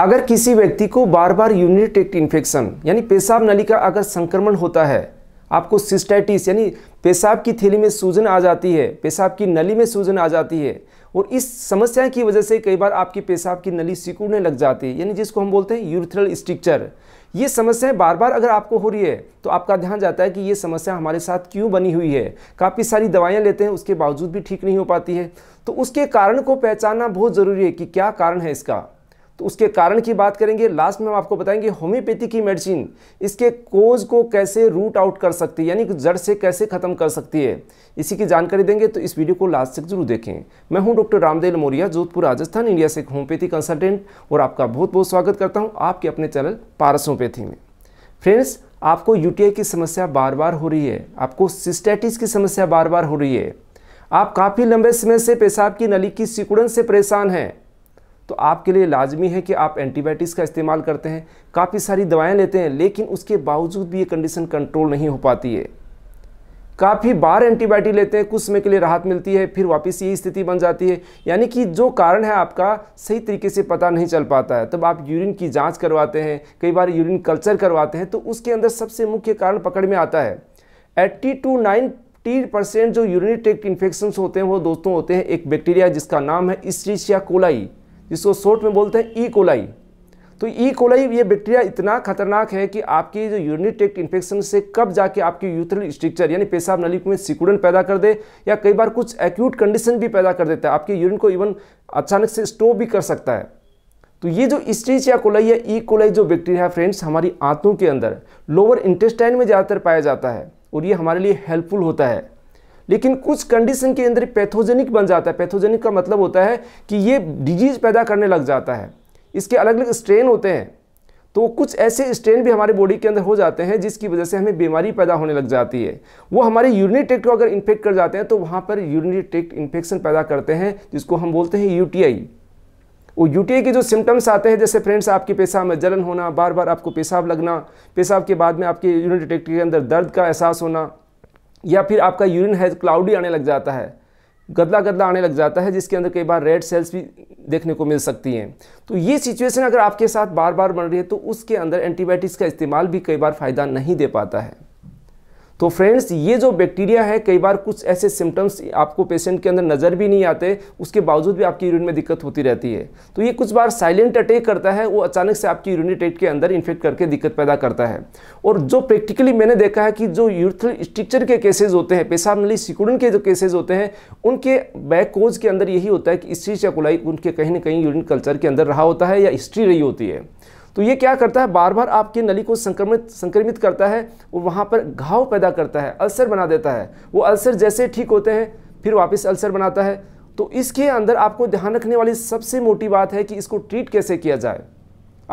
अगर किसी व्यक्ति को बार बार यूरिनरी इन्फेक्शन यानी पेशाब नली का अगर संक्रमण होता है आपको सिस्टाइटिस यानी पेशाब की थैली में सूजन आ जाती है पेशाब की नली में सूजन आ जाती है और इस समस्या की वजह से कई बार आपकी पेशाब की नली सिकुड़ने लग जाती है यानी जिसको हम बोलते हैं यूरिथ्रल स्ट्रिक्चर ये समस्या बार बार अगर आपको हो रही है तो आपका ध्यान जाता है कि ये समस्या हमारे साथ क्यों बनी हुई है काफ़ी सारी दवाइयाँ लेते हैं उसके बावजूद भी ठीक नहीं हो पाती है तो उसके कारण को पहचानना बहुत ज़रूरी है कि क्या कारण है इसका तो उसके कारण की बात करेंगे लास्ट में हम आपको बताएंगे होम्योपैथी की मेडिसिन इसके कोज को कैसे रूट आउट कर सकती है यानी जड़ से कैसे ख़त्म कर सकती है इसी की जानकारी देंगे तो इस वीडियो को लास्ट तक जरूर देखें मैं हूं डॉक्टर रामदेव मौर्य जोधपुर राजस्थान इंडिया से एक होम्योपैथी कंसल्टेंट और आपका बहुत बहुत स्वागत करता हूँ आपके अपने चैनल पारस होम्योपैथी में फ्रेंड्स आपको यूटीआई की समस्या बार बार हो रही है आपको सिस्टेटिस की समस्या बार बार हो रही है आप काफ़ी लंबे समय से पेशाब की नली की सिकुड़न से परेशान हैं तो आपके लिए लाजमी है कि आप एंटीबायोटिक्स का इस्तेमाल करते हैं काफ़ी सारी दवाएं लेते हैं लेकिन उसके बावजूद भी ये कंडीशन कंट्रोल नहीं हो पाती है काफ़ी बार एंटीबायोटिक लेते हैं कुछ समय के लिए राहत मिलती है फिर वापस यही स्थिति बन जाती है यानी कि जो कारण है आपका सही तरीके से पता नहीं चल पाता है तब आप यूरिन की जाँच करवाते हैं कई बार यूरिन कल्चर करवाते हैं तो उसके अंदर सबसे मुख्य कारण पकड़ में आता है एट्टी टू नाइन्टी परसेंट जो यूरिनरी ट्रैक्ट इन्फेक्शन होते हैं वो दोस्तों होते हैं एक बैक्टीरिया जिसका नाम है स्ट्रीशिया कोलाई जिसको शॉर्ट में बोलते हैं ई e. कोलाई तो ई e. कोलाई ये बैक्टीरिया इतना खतरनाक है कि आपकी जो यूरिनरी ट्रैक्ट इन्फेक्शन से कब जाके आपकी यूथरल स्ट्रक्चर यानी पेशाब नली में सिकुड़न पैदा कर दे या कई बार कुछ एक्यूट कंडीशन भी पैदा कर देता है आपके यूरिन को इवन अचानक से स्टोप भी कर सकता है तो ये जो स्ट्रीच या कोलाई या ई कोलाई जो बैक्टीरिया है फ्रेंड्स हमारी आंतों के अंदर लोअर इंटेस्टाइन में ज़्यादातर पाया जाता है और ये हमारे लिए हेल्पफुल होता है लेकिन कुछ कंडीशन के अंदर पैथोजेनिक बन जाता है पैथोजेनिक का मतलब होता है कि ये डिजीज़ पैदा करने लग जाता है इसके अलग अलग स्ट्रेन होते हैं तो कुछ ऐसे स्ट्रेन भी हमारे बॉडी के अंदर हो जाते हैं जिसकी वजह से हमें बीमारी पैदा होने लग जाती है वो हमारे यूरिनरी ट्रैक्ट को अगर इन्फेक्ट कर जाते हैं तो वहाँ पर यूरिनरी ट्रैक्ट इन्फेक्शन पैदा करते हैं जिसको हम बोलते हैं यूटीआई वो यूटीआई के जो सिम्टम्स आते हैं जैसे फ्रेंड्स आपके पेशाब में जलन होना बार बार आपको पेशाब लगना पेशाब के बाद में आपके यूरिनरी ट्रैक्ट के अंदर दर्द का एहसास होना या फिर आपका यूरिन है क्लाउडी तो आने लग जाता है गदला गदला आने लग जाता है जिसके अंदर कई बार रेड सेल्स भी देखने को मिल सकती हैं तो ये सिचुएशन अगर आपके साथ बार बार बन रही है तो उसके अंदर एंटीबायोटिक्स का इस्तेमाल भी कई बार फ़ायदा नहीं दे पाता है तो फ्रेंड्स ये जो बैक्टीरिया है कई बार कुछ ऐसे सिम्टम्स आपको पेशेंट के अंदर नज़र भी नहीं आते उसके बावजूद भी आपकी यूरिन में दिक्कत होती रहती है तो ये कुछ बार साइलेंट अटैक करता है वो अचानक से आपकी यूरिनिटेट टेट के अंदर इन्फेक्ट करके दिक्कत पैदा करता है और जो प्रैक्टिकली मैंने देखा है कि जो यूरथल स्ट्रिक्चर के केसेज होते हैं पेशाब नली सिकुड़न के जो केसेज होते हैं उनके बैक कोज के अंदर यही होता है कि इसी चकुलाई उनके कहीं ना कहीं यूरिन कल्चर के अंदर रहा होता है या हिस्ट्री रही होती है तो ये क्या करता है बार बार आपकी नली को संक्रमित संक्रमित करता है वो वहाँ पर घाव पैदा करता है अल्सर बना देता है वो अल्सर जैसे ठीक होते हैं फिर वापस अल्सर बनाता है तो इसके अंदर आपको ध्यान रखने वाली सबसे मोटी बात है कि इसको ट्रीट कैसे किया जाए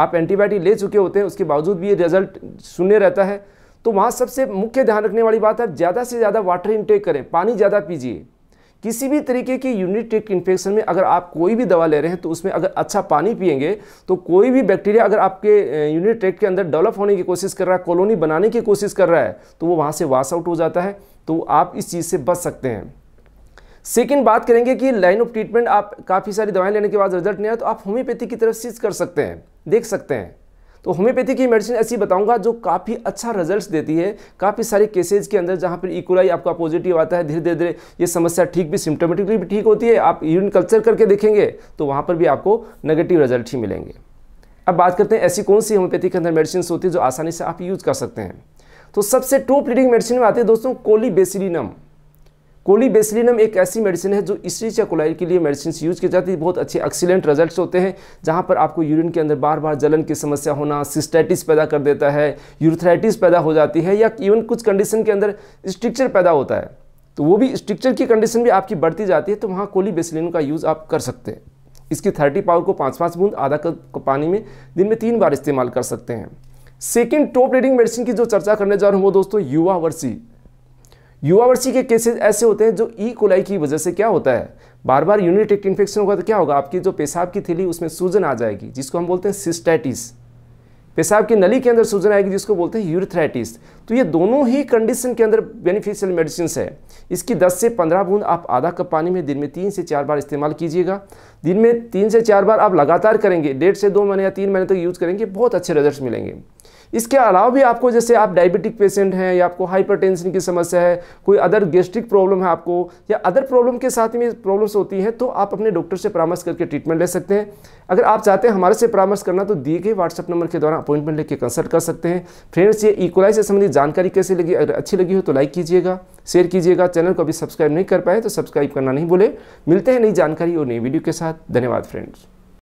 आप एंटीबायोटिक ले चुके होते हैं उसके बावजूद भी ये रिजल्ट शून्य रहता है तो वहाँ सबसे मुख्य ध्यान रखने वाली बात है ज़्यादा से ज़्यादा वाटर इनटेक करें पानी ज़्यादा पीजिए किसी भी तरीके की यूनिटेक इन्फेक्शन में अगर आप कोई भी दवा ले रहे हैं तो उसमें अगर अच्छा पानी पिएंगे तो कोई भी बैक्टीरिया अगर आपके यूनिटेक के अंदर डेवलप होने की कोशिश कर रहा है कॉलोनी बनाने की कोशिश कर रहा है तो वो वहाँ से वाश आउट हो जाता है तो आप इस चीज़ से बच सकते हैं सेकेंड बात करेंगे कि लाइन ऑफ ट्रीटमेंट आप काफ़ी सारी दवाएं लेने के बाद रिजल्ट नहीं आया तो आप होम्योपैथी की तरफ स्विच कर सकते हैं देख सकते हैं तो होम्योपैथी की मेडिसिन ऐसी बताऊंगा जो काफ़ी अच्छा रिजल्ट देती है काफ़ी सारे केसेज के अंदर जहाँ पर इकोलाई e. आपका पॉजिटिव आता है धीरे धीरे धीरे ये समस्या ठीक भी सिम्टोमेटिकली भी ठीक होती है आप यूरिन कल्चर करके देखेंगे तो वहाँ पर भी आपको नेगेटिव रिजल्ट ही मिलेंगे अब बात करते हैं ऐसी कौन सी होम्योपैथी के अंदर मेडिसिन होती है जो आसानी से आप यूज़ कर सकते हैं तो सबसे टॉप लीडिंग मेडिसिन में आती है दोस्तों कोली कोलीबेसिडिनम कोलीबेसिलिनम एक ऐसी मेडिसिन है जो स्ट्रीच या कोलाई के लिए मेडिसिन यूज़ की जाती है बहुत अच्छे एक्सीलेंट रिजल्ट होते हैं जहाँ पर आपको यूरिन के अंदर बार बार जलन की समस्या होना सिस्टाइटिस पैदा कर देता है यूरथराइटिस पैदा हो जाती है या इवन कुछ कंडीशन के अंदर स्ट्रिक्चर पैदा होता है तो वो भी स्ट्रिक्चर की कंडीशन भी आपकी बढ़ती जाती है तो वहाँ कोलीबेसिलिन का यूज़ आप कर सकते हैं इसकी थर्टी पावर को पाँच पाँच बूंद आधा कप पानी में दिन में तीन बार इस्तेमाल कर सकते हैं सेकेंड टॉप रेडिंग मेडिसिन की जो चर्चा करने जा रहा हूँ वो दोस्तों युवा वर्षी युवावर्षी के केसेस ऐसे होते हैं जो ई e. कोलाई की वजह से क्या होता है बार बार यूनिटेक इन्फेक्शन होगा तो क्या होगा आपकी जो पेशाब की थैली उसमें सूजन आ जाएगी जिसको हम बोलते हैं सिस्टैटिस पेशाब की नली के अंदर सूजन आएगी जिसको बोलते हैं यूरिथ्राइटिस तो ये दोनों ही कंडीशन के अंदर बेनिफिशियल मेडिसिन है इसकी 10 से 15 बूंद आप आधा कप पानी में दिन में तीन से चार बार इस्तेमाल कीजिएगा दिन में तीन से चार बार आप लगातार करेंगे डेढ़ से दो महीने या तीन महीने तक तो यूज़ करेंगे बहुत अच्छे रिजल्ट मिलेंगे इसके अलावा भी आपको जैसे आप डायबिटिक पेशेंट हैं या आपको हाइपरटेंशन की समस्या है कोई अदर गेस्ट्रिक प्रॉब्लम है आपको या अदर प्रॉब्लम के साथ में प्रॉब्लम्स होती हैं तो आप अपने डॉक्टर से परामर्श करके ट्रीटमेंट ले सकते हैं अगर आप चाहते हैं हमारे से परामर्श करना तो दिए गए व्हाट्सअप नंबर के द्वारा अपॉइंटमेंट लेकर कंसल्ट कर सकते हैं फ्रेंड्स ये इक्वलाइज से संबंधित जानकारी कैसे लगी अगर अच्छी लगी हो तो लाइक कीजिएगा शेयर कीजिएगा चैनल को अभी सब्सक्राइब नहीं कर पाए तो सब्सक्राइब करना नहीं भूले मिलते हैं नई जानकारी और नई वीडियो के साथ धन्यवाद फ्रेंड्स